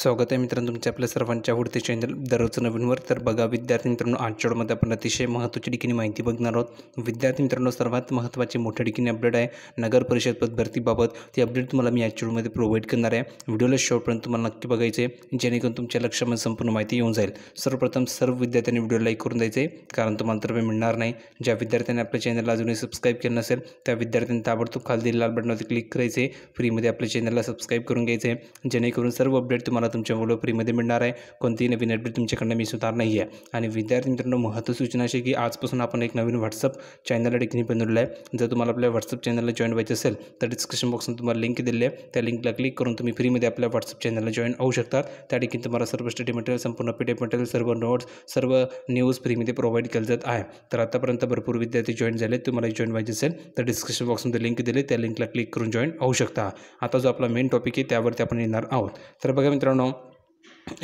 स्वागत आहे मित्रांनो तुमच्या आपल्या सर्वांच्या आवडते चॅनल दररोज नवीनवर तर बघा विद्यार्थी मित्रांनो आजच्यामध्ये आपण अतिशय महत्त्वाची ठिकाणी माहिती बघणार आहोत विद्यार्थी मित्रांनो सर्वात महत्त्वाचे मोठ्या ठिकाणी अपडेट आहे नगर परिषद पद भरतीबाबत ते अपडेट तुम्हाला मी ॲक्च्युअलमध्ये प्रोव्हाइड करणार आहे व्हिडिओला शेवटपर्यंत तुम्हाला नक्की बघायचे जेणेकरून तुमच्या लक्षामध्ये संपूर्ण माहिती येऊन जाईल सर्वप्रथम सर्व विद्यार्थ्यांनी व्हिडिओ लाईक करून द्यायचे कारण तुम्हाला तर मिळणार नाही ज्या विद्यार्थ्यांनी आपल्या चॅनलला अजूनही सबस्क्राईब केलं नसेल त्या विद्यार्थ्यांनी ताबडतोब खाली लाल बटनवरती क्लिक करायचे फ्रीमध्ये आपल्या चॅनलला सबस्क्राईब करून घ्यायचे जेणेकरून सर्व अपडेट तुम्हाला तुम्हाला तुमच्या मुलं फ्रीमध्ये मिळणार आहे कोणतीही नवीन अपडेट तुमच्याकडनं मिस होणार नाही आहे आणि विद्यार्थी मित्रांनो महत्त्व सूचना अशी की आजपासून आपण एक नवीन व्हॉट्सअप चॅनलला ठिकाणी बनवलं आहे जर तुम्हाला आपल्या व्हॉट्सअप चॅनलला जॉईन व्हायचं असेल तर डिस्क्रिप्शन बॉक्समध्ये तुम्हाला लिंक दिली आहे त्या लिंकला क्लिक करून तुम्ही फ्रीमध्ये आपल्या व्हॉट्सअप चॅनलला जॉईन होऊ शकता त्या ठिकाणी तुम्हाला सर्व स्टडी मटेरियल संपूर्ण पी डी मटेरियल सर्व नोट्स सर्व न्यूज फ्रीमध्ये प्रोव्हाइड केलं जात आहे तर आतापर्यंत भरपूर विद्यार्थी जॉईन झाले तुम्हाला जॉईन व्हायचं असेल तर डिस्क्रिप्शन बॉक्समध्ये लिंक दिली त्या लिंकला क्लिक करून जॉईन होऊ शकता आता जो आपला मेन टॉपिक आहे त्यावरती आपण येणार आहोत तर बघा entra ou não.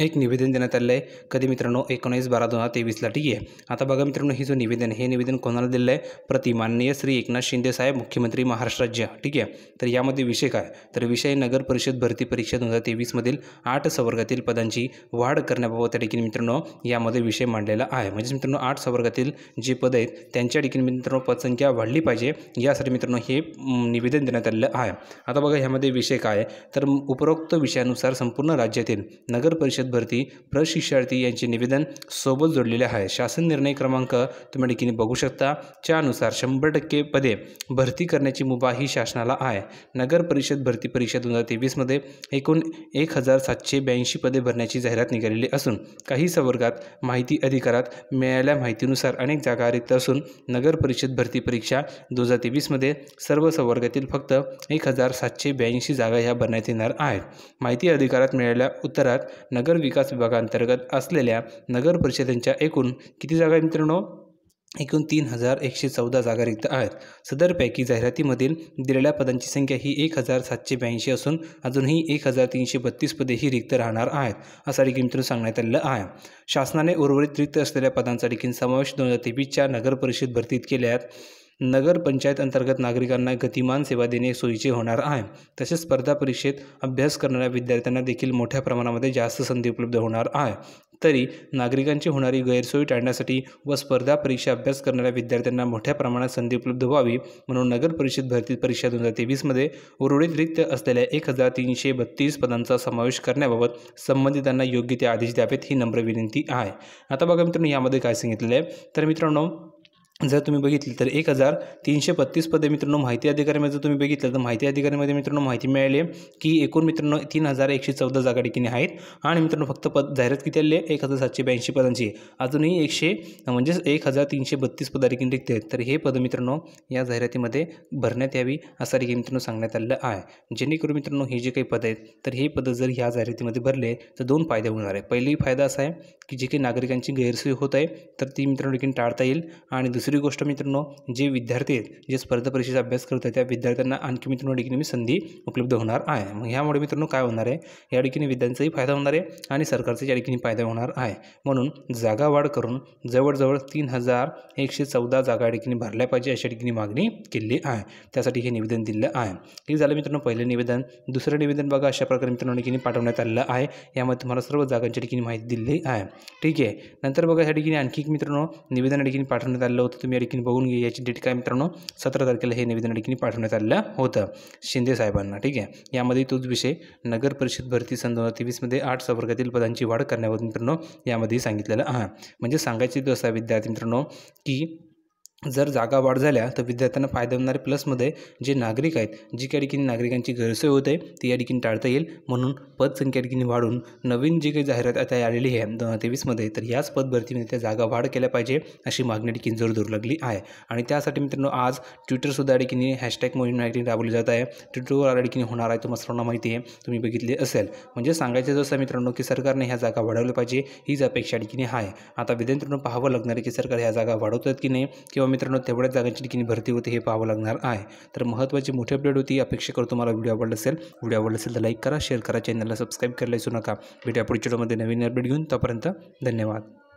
एक निवेदन देण्यात आलेलं आहे कधी मित्रांनो एकोणीस बारा दोन हजार तेवीसला ठीक आहे आता बघा मित्रांनो हे जो निवेदन हे निवेदन कोणाला दिलेलं आहे प्रतिमाननीय श्री एकनाथ शिंदे साहेब मुख्यमंत्री महाराष्ट्र राज्य ठीक आहे तर यामध्ये विषय काय तर विषय नगर परिषद भरती परीक्षा दोन हजार तेवीसमधील आठ सवर्गातील पदांची वाढ करण्याबाबत त्या ठिकाणी मित्रांनो यामध्ये विषय मांडलेला आहे म्हणजेच मित्रांनो आठ सवर्गातील जे पद आहेत त्यांच्या ठिकाणी मित्रांनो पदसंख्या वाढली पाहिजे यासाठी मित्रांनो हे निवेदन देण्यात आलेलं आहे आता बघा ह्यामध्ये विषय काय तर उपरोक्त विषयानुसार संपूर्ण राज्यातील नगर परिषद भरती प्रशिक्षार्थी यांचे निवेदन सोबत जोडलेले आहे शासन निर्णय क्रमांक तुम्ही ठिकाणी बघू शकता त्यानुसार शंभर टक्के पदे भरती करण्याची मुभा ही शासनाला आहे नगर परिषद भरती परीक्षा दोन हजार तेवीसमध्ये एकूण एक हजार सातशे ब्याऐंशी पदे भरण्याची जाहिरात निघालेली असून काही संवर्गात माहिती अधिकारात मिळाल्या माहितीनुसार अनेक जागा रिक्त असून नगर परिषद भरती परीक्षा दोन हजार तेवीसमध्ये सर्व संवर्गातील फक्त एक हजार सातशे ब्याऐंशी जागा ह्या भरण्यात येणार आहेत माहिती अधिकारात मिळालेल्या उत्तरात नगर विकास विभागांतर्गत असलेल्या नगर परिषदेच्या एकूण किती जागा मित्रांनो एकूण तीन हजार एकशे चौदा जागा रिक्त आहेत सदरपैकी जाहिरातीमधील दिलेल्या पदांची संख्या ही एक हजार सातशे ब्याऐंशी असून अजूनही एक हजार तीनशे बत्तीस पदे ही रिक्त राहणार आहेत असं देखील मित्र सांगण्यात आलेलं आहे शासनाने उर्वरित रिक्त असलेल्या पदांचा देखील समावेश दोन हजार तेवीसच्या नगर परिषद भरतीत केल्यात नगरपंचायत अंतर्गत नागरिकांना गतिमान सेवा देणे सोयीचे होणार आहे तसेच स्पर्धा परीक्षेत अभ्यास करणाऱ्या विद्यार्थ्यांना देखील मोठ्या प्रमाणामध्ये जास्त संधी उपलब्ध होणार आहे तरी नागरिकांची होणारी गैरसोय टाळण्यासाठी व स्पर्धा परीक्षा अभ्यास करणाऱ्या विद्यार्थ्यांना मोठ्या प्रमाणात संधी उपलब्ध व्हावी म्हणून नगर परिषद भरती परीक्षा दोन हजार तेवीसमध्ये उर्वरित रिक्त असलेल्या एक हजार तीनशे बत्तीस पदांचा समावेश करण्याबाबत संबंधितांना योग्य ते आदेश द्यावेत ही नम्र विनंती आहे आता बघा मित्रांनो यामध्ये काय सांगितलेलं आहे तर मित्रांनो जर तुम्ही बघितले तर एक हजार तीनशे बत्तीस पदे मित्रांनो माहिती अधिकाऱ्यामध्ये जर तुम्ही बघितलं तर माहिती अधिकाऱ्यामध्ये मित्रांनो माहिती मिळाली की एकूण मित्रांनो तीन हजार एकशे चौदा जागा ठिकाणी आहेत आणि मित्रांनो फक्त पद जाहिरात किती आली आहे एक हजार सातशे ब्याऐंशी पदांची अजूनही एकशे म्हणजेच एक हजार तीनशे बत्तीस पदा रिकीन रिक्त आहेत तर हे पदमित्रांनो मित्रांनो या जाहिरातीमध्ये भरण्यात यावी असा रेखी मित्रांनो सांगण्यात आलेलं आहे जेणेकरून मित्रांनो हे जे काही पद आहेत तर हे पदं जर ह्या जाहिरातीमध्ये भरले तर दोन फायदे होणार आहे पहिली फायदा असा आहे की जे काही नागरिकांची गैरसोय होत आहे तर ती मित्रांनो देखील टाळता येईल आणि दुसरी दुसरी गोष्ट मित्रांनो जे विद्यार्थी आहेत जे स्पर्धा परीक्षेचा अभ्यास करत आहेत त्या विद्यार्थ्यांना आणखी मित्रांनो मी संधी उपलब्ध होणार आहे मग ह्यामुळे मित्रांनो काय होणार आहे या ठिकाणी विद्यार्थ्यांचाही फायदा होणार आहे आणि सरकारचा या ठिकाणी फायदा होणार आहे म्हणून जागा वाढ करून जवळजवळ तीन हजार एकशे चौदा जागा या ठिकाणी भरल्या पाहिजे अशा ठिकाणी मागणी केली आहे त्यासाठी हे निवेदन दिलं आहे हे झालं मित्रांनो पहिलं निवेदन दुसरं निवेदन बघा अशा प्रकारे मित्रांनो ठिकाणी पाठवण्यात आलेलं आहे यामध्ये तुम्हाला सर्व जागांच्या ठिकाणी माहिती दिली आहे ठीक आहे नंतर बघा या ठिकाणी आणखी एक मित्रांनो निवेदन या ठिकाणी पाठवण्यात आलं होतं तुम्ही अडकीने बघून घे याची डेट काय मित्रांनो सतरा तारखेला हे निवेदन अडकीने पाठवण्यात आलेलं होतं शिंदे साहेबांना ठीक आहे यामध्ये तोच विषय नगर परिषद भरती सन दोन हजार तेवीसमध्ये आठ संवर्गातील पदांची वाढ करण्याबद्दल मित्रांनो यामध्ये सांगितलेलं आहे म्हणजे सांगायचे आहे विद्यार्थी मित्रांनो की जर जागा वाढ झाल्या तर विद्यार्थ्यांना फायदा होणारे प्लसमध्ये जे नागरिक आहेत जी काही ठिकाणी नागरिकांची गैरसोय होते ती या ठिकाणी टाळता येईल म्हणून पदसंख्या ठिकाणी वाढून नवीन जी काही जाहिरात आता आलेली आहे दोन हजार तेवीसमध्ये तर याच पदभरतीमध्ये त्या जागा वाढ केल्या पाहिजे अशी मागणी ठिकाणी जोर दूर लागली आहे आणि त्यासाठी मित्रांनो आज ट्विटरसुद्धा या ठिकाणी हॅशटॅग मोहीम या ठिकाणी राबवली जात आहे ट्विटरवर आल्या ठिकाणी होणार आहे तुम्हाला सर्वांना माहिती आहे तुम्ही बघितले असेल म्हणजे सांगायचं जसं मित्रांनो की सरकारने ह्या जागा वाढवल्या पाहिजे हीच अपेक्षा ठिकाणी आहे आता विद्यार्थ्यांना पाहावं लागणार आहे की सरकार ह्या जागा वाढवतात की नाही किंवा मित्रांनो तेवढ्या जागांची किती भरती होते हे पाहावं लागणार आहे तर महत्त्वाची मोठी अपडेट होती अपेक्षा करतो तुम्हाला व्हिडिओ आवडला असेल व्हिडिओ आवडला असेल तर लाईक करा शेअर करा चॅनलला सबस्क्राईब करायला विसरू नका व्हिडिओ पुढच्या व्हिडिओमध्ये नवीन अपडेट घेऊन तोपर्यंत धन्यवाद